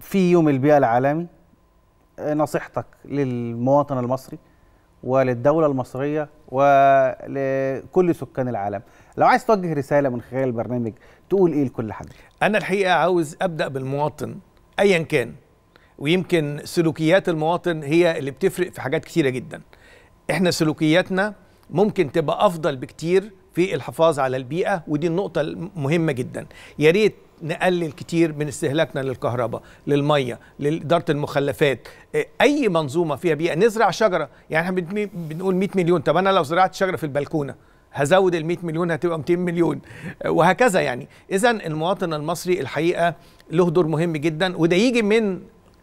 في يوم البيئه العالمي آه، نصيحتك للمواطن المصري وللدوله المصريه ولكل سكان العالم لو عايز توجه رساله من خلال البرنامج تقول ايه لكل حد انا الحقيقه عاوز ابدا بالمواطن ايا كان ويمكن سلوكيات المواطن هي اللي بتفرق في حاجات كثيرة جدا احنا سلوكياتنا ممكن تبقى افضل بكتير في الحفاظ على البيئة ودي النقطة المهمة جدا يا ريت نقلل كتير من استهلاكنا للكهرباء للمية لإدارة المخلفات أي منظومة فيها بيئة نزرع شجرة يعني احنا بنقول 100 مليون طب أنا لو زرعت شجرة في البلكونة هزود ال 100 مليون هتبقى 200 مليون وهكذا يعني إذا المواطن المصري الحقيقة له دور مهم جدا وده يجي من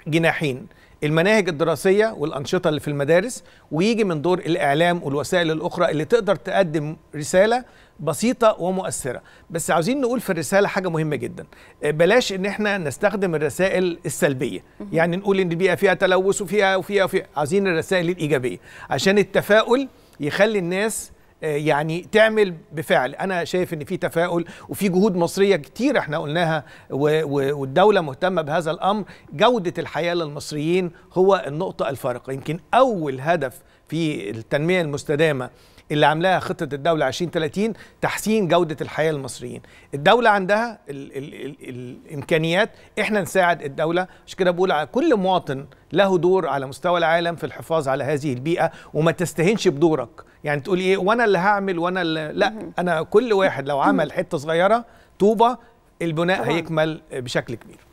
جناحين المناهج الدراسيه والانشطه اللي في المدارس ويجي من دور الاعلام والوسائل الاخرى اللي تقدر تقدم رساله بسيطه ومؤثره بس عاوزين نقول في الرساله حاجه مهمه جدا آه، بلاش ان احنا نستخدم الرسائل السلبيه يعني نقول ان البيئه فيها تلوث وفيها وفيها وفيها عاوزين الرسائل الايجابيه عشان التفاؤل يخلي الناس آه، يعني تعمل بفعل انا شايف ان في تفاؤل وفي جهود مصريه كتير احنا قلناها والدوله مهتمه بهذا الامر جوده الحياه للمصريين هو النقطه الفارقه يمكن اول هدف في التنميه المستدامه اللي عاملاها خطه الدوله 2030 تحسين جوده الحياه للمصريين الدوله عندها الـ الـ الـ الامكانيات احنا نساعد الدوله مش كده بقول على كل مواطن له دور على مستوى العالم في الحفاظ على هذه البيئه وما تستهنش بدورك يعني تقول ايه وانا اللي هعمل وانا اللي لا انا كل واحد لو عمل حته صغيره طوبه البناء هيكمل بشكل كبير